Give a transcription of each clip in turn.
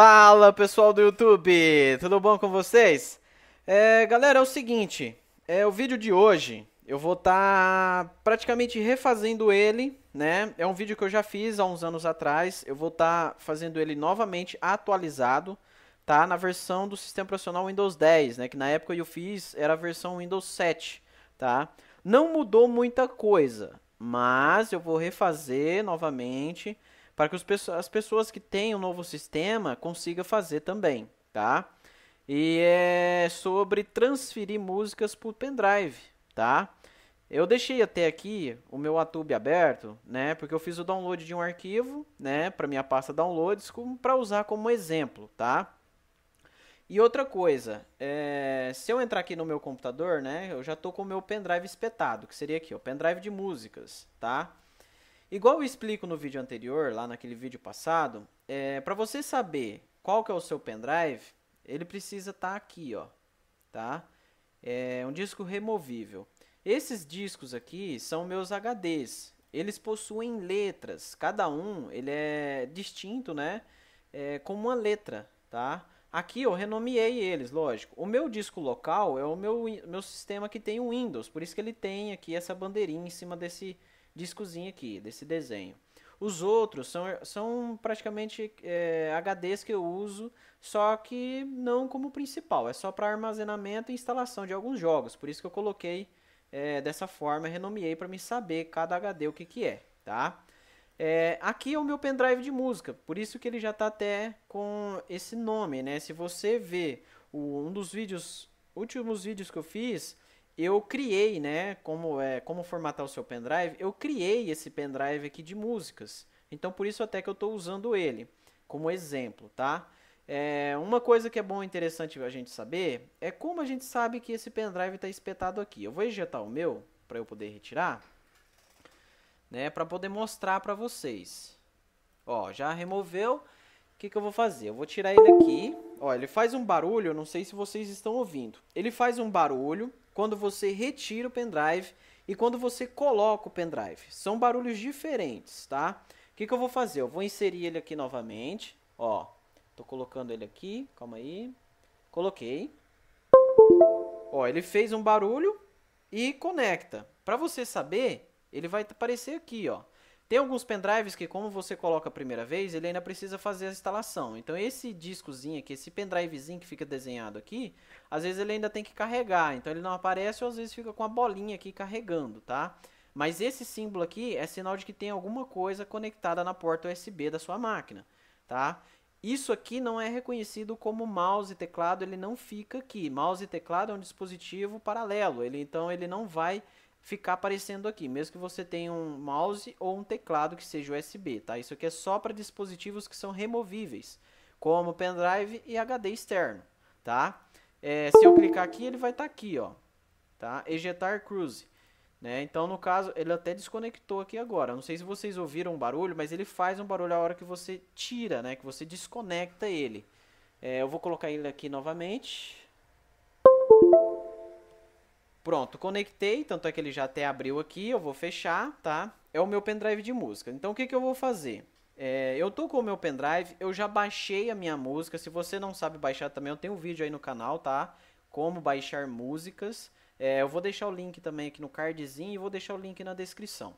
Fala pessoal do YouTube, tudo bom com vocês? É, galera, é o seguinte, é o vídeo de hoje eu vou estar tá praticamente refazendo ele, né? É um vídeo que eu já fiz há uns anos atrás, eu vou estar tá fazendo ele novamente atualizado, tá? Na versão do sistema profissional Windows 10, né? Que na época eu fiz era a versão Windows 7, tá? Não mudou muita coisa, mas eu vou refazer novamente para que as pessoas que têm o um novo sistema consigam fazer também, tá? E é sobre transferir músicas para o pendrive, tá? Eu deixei até aqui o meu Atube aberto, né? Porque eu fiz o download de um arquivo, né? Para minha pasta downloads, para usar como exemplo, tá? E outra coisa, é, se eu entrar aqui no meu computador, né? Eu já tô com o meu pendrive espetado, que seria aqui, o pendrive de músicas, tá? Igual eu explico no vídeo anterior, lá naquele vídeo passado, é, para você saber qual que é o seu pendrive, ele precisa estar tá aqui, ó, tá? É um disco removível. Esses discos aqui são meus HDs. Eles possuem letras. Cada um ele é distinto, né? É, com uma letra, tá? Aqui eu renomeei eles, lógico. O meu disco local é o meu, meu sistema que tem o Windows, por isso que ele tem aqui essa bandeirinha em cima desse discozinho aqui, desse desenho. Os outros são, são praticamente é, HDs que eu uso, só que não como principal, é só para armazenamento e instalação de alguns jogos. Por isso que eu coloquei é, dessa forma, renomeei para me saber cada HD o que, que é, tá? É, aqui é o meu pendrive de música, por isso que ele já está até com esse nome, né? Se você ver um dos vídeos, últimos vídeos que eu fiz, eu criei, né, como é, como formatar o seu pendrive, eu criei esse pendrive aqui de músicas. Então por isso até que eu estou usando ele como exemplo, tá? É, uma coisa que é bom e interessante a gente saber é como a gente sabe que esse pendrive está espetado aqui. Eu vou injetar o meu para eu poder retirar, né, para poder mostrar para vocês. Ó, já removeu. O que, que eu vou fazer? Eu vou tirar ele aqui. Ó, ele faz um barulho. Eu não sei se vocês estão ouvindo. Ele faz um barulho quando você retira o pendrive e quando você coloca o pendrive. São barulhos diferentes, tá? O que, que eu vou fazer? Eu vou inserir ele aqui novamente. Ó, tô colocando ele aqui, calma aí. Coloquei. Ó, ele fez um barulho e conecta. Para você saber, ele vai aparecer aqui, ó. Tem alguns pendrives que, como você coloca a primeira vez, ele ainda precisa fazer a instalação. Então, esse discozinho aqui, esse pendrivezinho que fica desenhado aqui, às vezes ele ainda tem que carregar. Então, ele não aparece ou às vezes fica com a bolinha aqui carregando, tá? Mas esse símbolo aqui é sinal de que tem alguma coisa conectada na porta USB da sua máquina, tá? Isso aqui não é reconhecido como mouse e teclado, ele não fica aqui. Mouse e teclado é um dispositivo paralelo, ele então ele não vai ficar aparecendo aqui, mesmo que você tenha um mouse ou um teclado que seja USB, tá? Isso aqui é só para dispositivos que são removíveis, como pendrive e HD externo, tá? É, se eu clicar aqui, ele vai estar tá aqui, ó, tá? Ejetar Cruise. Né? Então, no caso, ele até desconectou aqui agora. Não sei se vocês ouviram um barulho, mas ele faz um barulho a hora que você tira, né? Que você desconecta ele. É, eu vou colocar ele aqui novamente. Pronto, conectei, tanto é que ele já até abriu aqui, eu vou fechar, tá? É o meu pendrive de música. Então o que, que eu vou fazer? É, eu tô com o meu pendrive, eu já baixei a minha música. Se você não sabe baixar também, eu tenho um vídeo aí no canal, tá? Como baixar músicas. É, eu vou deixar o link também aqui no cardzinho e vou deixar o link na descrição,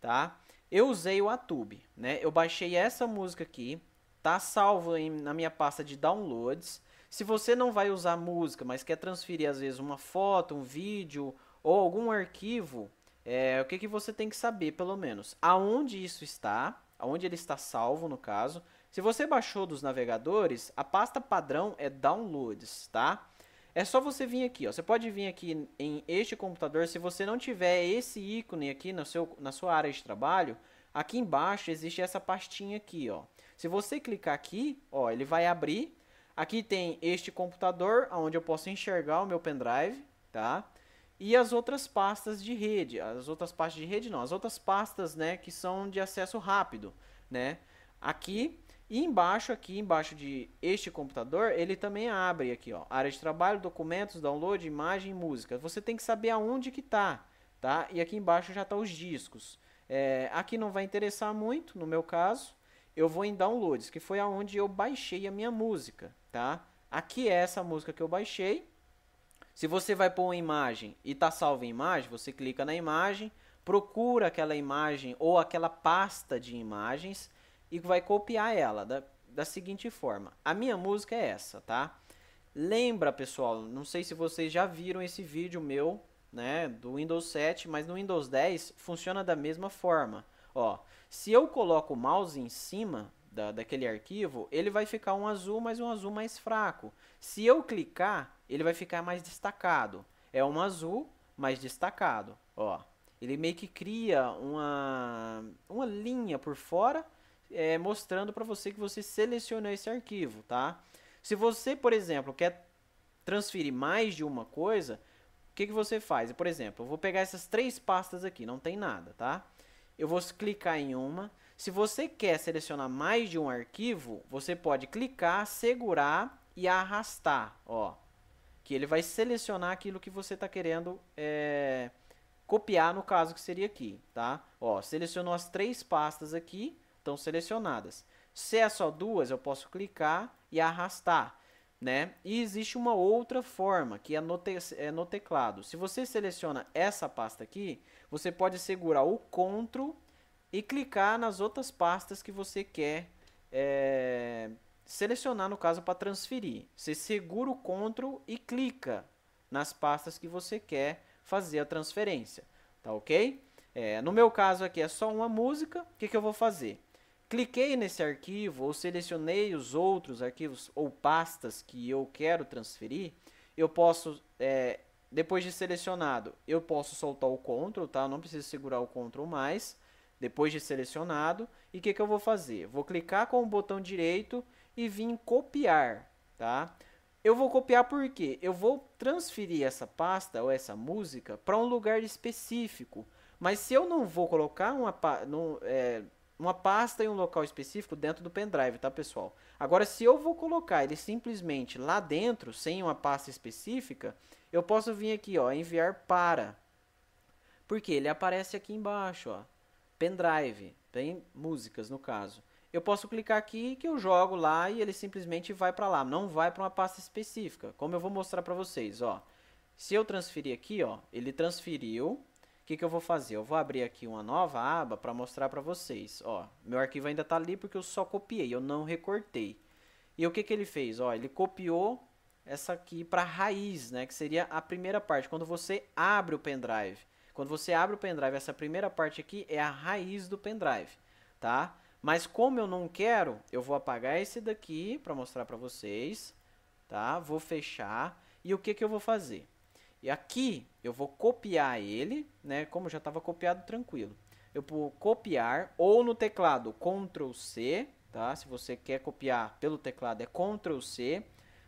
tá? Eu usei o Atube, né? Eu baixei essa música aqui, tá salvo em, na minha pasta de downloads. Se você não vai usar música, mas quer transferir às vezes uma foto, um vídeo ou algum arquivo, é, o que, que você tem que saber pelo menos? Aonde isso está, aonde ele está salvo no caso. Se você baixou dos navegadores, a pasta padrão é downloads, tá? É só você vir aqui, ó. Você pode vir aqui em este computador. Se você não tiver esse ícone aqui no seu, na sua área de trabalho, aqui embaixo existe essa pastinha aqui, ó. Se você clicar aqui, ó, ele vai abrir Aqui tem este computador, onde eu posso enxergar o meu pendrive, tá? E as outras pastas de rede, as outras pastas de rede não, as outras pastas, né, que são de acesso rápido, né? Aqui e embaixo aqui, embaixo de este computador, ele também abre aqui, ó, área de trabalho, documentos, download, imagem, música. Você tem que saber aonde que tá, tá? E aqui embaixo já tá os discos. É, aqui não vai interessar muito, no meu caso, eu vou em downloads, que foi aonde eu baixei a minha música, tá? Aqui é essa música que eu baixei. Se você vai pôr uma imagem e tá salvo em imagem, você clica na imagem, procura aquela imagem ou aquela pasta de imagens e vai copiar ela da, da seguinte forma. A minha música é essa, tá? Lembra, pessoal, não sei se vocês já viram esse vídeo meu, né, do Windows 7, mas no Windows 10 funciona da mesma forma. Ó, se eu coloco o mouse em cima, da, daquele arquivo, ele vai ficar um azul, mas um azul mais fraco. Se eu clicar, ele vai ficar mais destacado. É um azul mais destacado, ó. Ele meio que cria uma, uma linha por fora, é, mostrando para você que você selecionou esse arquivo, tá? Se você, por exemplo, quer transferir mais de uma coisa, o que, que você faz? Por exemplo, eu vou pegar essas três pastas aqui, não tem nada, tá? Eu vou clicar em uma, se você quer selecionar mais de um arquivo, você pode clicar, segurar e arrastar, ó, que ele vai selecionar aquilo que você está querendo é, copiar, no caso que seria aqui, tá? Ó, selecionou as três pastas aqui, estão selecionadas. Se é só duas, eu posso clicar e arrastar, né? E existe uma outra forma, que é no, te é no teclado. Se você seleciona essa pasta aqui, você pode segurar o CTRL e clicar nas outras pastas que você quer é, selecionar, no caso, para transferir. Você segura o CTRL e clica nas pastas que você quer fazer a transferência, tá ok? É, no meu caso aqui é só uma música, o que, que eu vou fazer? Cliquei nesse arquivo ou selecionei os outros arquivos ou pastas que eu quero transferir, eu posso, é, depois de selecionado, eu posso soltar o CTRL, tá? Eu não preciso segurar o CTRL mais. Depois de selecionado, e o que, que eu vou fazer? Vou clicar com o botão direito e vir copiar, tá? Eu vou copiar porque eu vou transferir essa pasta ou essa música para um lugar específico. Mas se eu não vou colocar uma, é, uma pasta em um local específico dentro do pendrive, tá pessoal? Agora, se eu vou colocar ele simplesmente lá dentro, sem uma pasta específica, eu posso vir aqui, ó, enviar para. Porque ele aparece aqui embaixo, ó pendrive, tem músicas no caso. Eu posso clicar aqui que eu jogo lá e ele simplesmente vai para lá, não vai para uma pasta específica. Como eu vou mostrar para vocês, ó. Se eu transferir aqui, ó, ele transferiu. O que, que eu vou fazer? Eu vou abrir aqui uma nova aba para mostrar para vocês. Ó, meu arquivo ainda está ali porque eu só copiei, eu não recortei. E o que, que ele fez? Ó, ele copiou essa aqui para raiz, né, que seria a primeira parte, quando você abre o pendrive. Quando você abre o pendrive, essa primeira parte aqui é a raiz do pendrive, tá? Mas como eu não quero, eu vou apagar esse daqui para mostrar para vocês, tá? Vou fechar e o que que eu vou fazer? E aqui eu vou copiar ele, né? Como já estava copiado, tranquilo. Eu vou copiar ou no teclado Ctrl C, tá? Se você quer copiar pelo teclado é Ctrl C.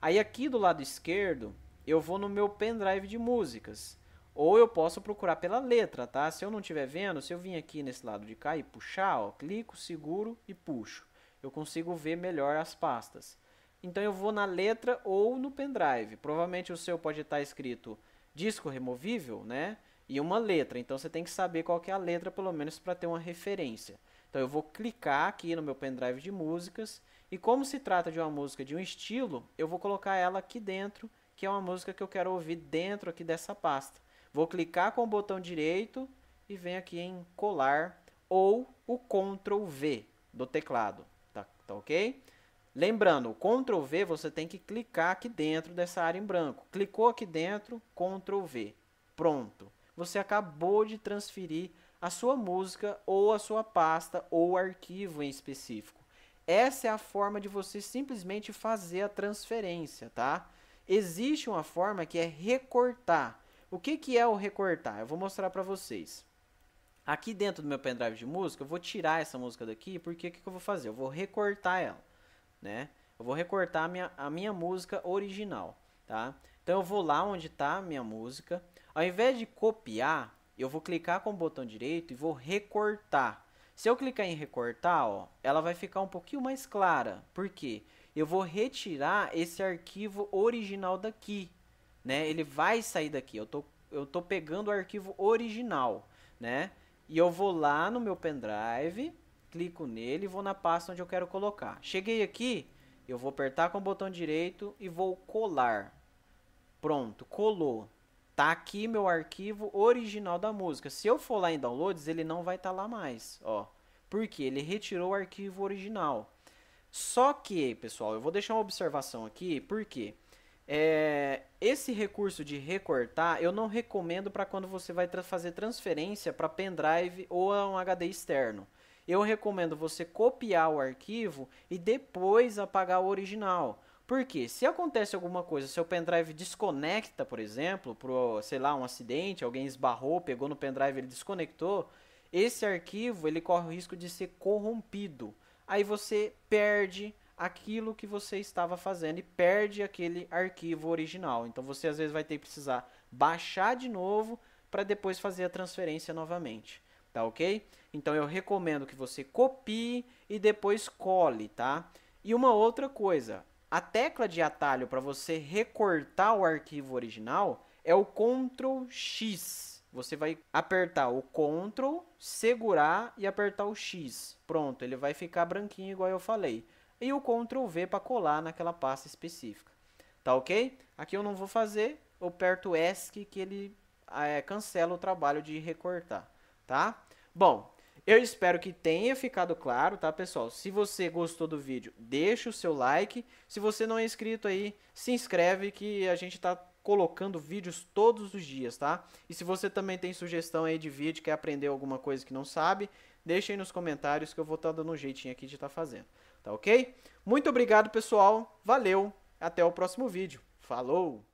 Aí aqui do lado esquerdo eu vou no meu pendrive de músicas. Ou eu posso procurar pela letra, tá? Se eu não estiver vendo, se eu vim aqui nesse lado de cá e puxar, ó, clico, seguro e puxo. Eu consigo ver melhor as pastas. Então eu vou na letra ou no pendrive. Provavelmente o seu pode estar escrito disco removível, né? E uma letra. Então você tem que saber qual que é a letra, pelo menos para ter uma referência. Então eu vou clicar aqui no meu pendrive de músicas. E como se trata de uma música de um estilo, eu vou colocar ela aqui dentro, que é uma música que eu quero ouvir dentro aqui dessa pasta. Vou clicar com o botão direito e venho aqui em colar ou o Ctrl V do teclado, tá, tá ok? Lembrando, o Ctrl V você tem que clicar aqui dentro dessa área em branco. Clicou aqui dentro, Ctrl V, pronto. Você acabou de transferir a sua música ou a sua pasta ou arquivo em específico. Essa é a forma de você simplesmente fazer a transferência, tá? Existe uma forma que é recortar. O que, que é o recortar? Eu vou mostrar para vocês. Aqui dentro do meu pendrive de música, eu vou tirar essa música daqui, porque o que, que eu vou fazer? Eu vou recortar ela, né? Eu vou recortar a minha, a minha música original, tá? Então eu vou lá onde está a minha música. Ao invés de copiar, eu vou clicar com o botão direito e vou recortar. Se eu clicar em recortar, ó, ela vai ficar um pouquinho mais clara. Por quê? Eu vou retirar esse arquivo original daqui né? Ele vai sair daqui. Eu tô, eu tô pegando o arquivo original, né? E eu vou lá no meu pendrive, clico nele e vou na pasta onde eu quero colocar. Cheguei aqui, eu vou apertar com o botão direito e vou colar. Pronto, colou. Tá aqui meu arquivo original da música. Se eu for lá em downloads, ele não vai estar tá lá mais, ó. Porque ele retirou o arquivo original. Só que, pessoal, eu vou deixar uma observação aqui, Por porque é, esse recurso de recortar eu não recomendo para quando você vai tra fazer transferência para pendrive ou a um HD externo. Eu recomendo você copiar o arquivo e depois apagar o original. Porque se acontece alguma coisa, seu pendrive desconecta, por exemplo, pro, sei lá, um acidente, alguém esbarrou, pegou no pendrive, ele desconectou, esse arquivo ele corre o risco de ser corrompido. Aí você perde aquilo que você estava fazendo e perde aquele arquivo original. Então você às vezes vai ter que precisar baixar de novo para depois fazer a transferência novamente, tá OK? Então eu recomendo que você copie e depois cole, tá? E uma outra coisa, a tecla de atalho para você recortar o arquivo original é o Ctrl X. Você vai apertar o Ctrl, segurar e apertar o X. Pronto, ele vai ficar branquinho igual eu falei e o Ctrl V para colar naquela pasta específica. Tá ok? Aqui eu não vou fazer, eu aperto ESC que ele ah, é, cancela o trabalho de recortar, tá? Bom, eu espero que tenha ficado claro, tá, pessoal? Se você gostou do vídeo, deixa o seu like. Se você não é inscrito aí, se inscreve que a gente está colocando vídeos todos os dias, tá? E se você também tem sugestão aí de vídeo, quer aprender alguma coisa que não sabe, deixa aí nos comentários que eu vou estar tá dando um jeitinho aqui de estar tá fazendo. Tá ok? Muito obrigado, pessoal. Valeu. Até o próximo vídeo. Falou!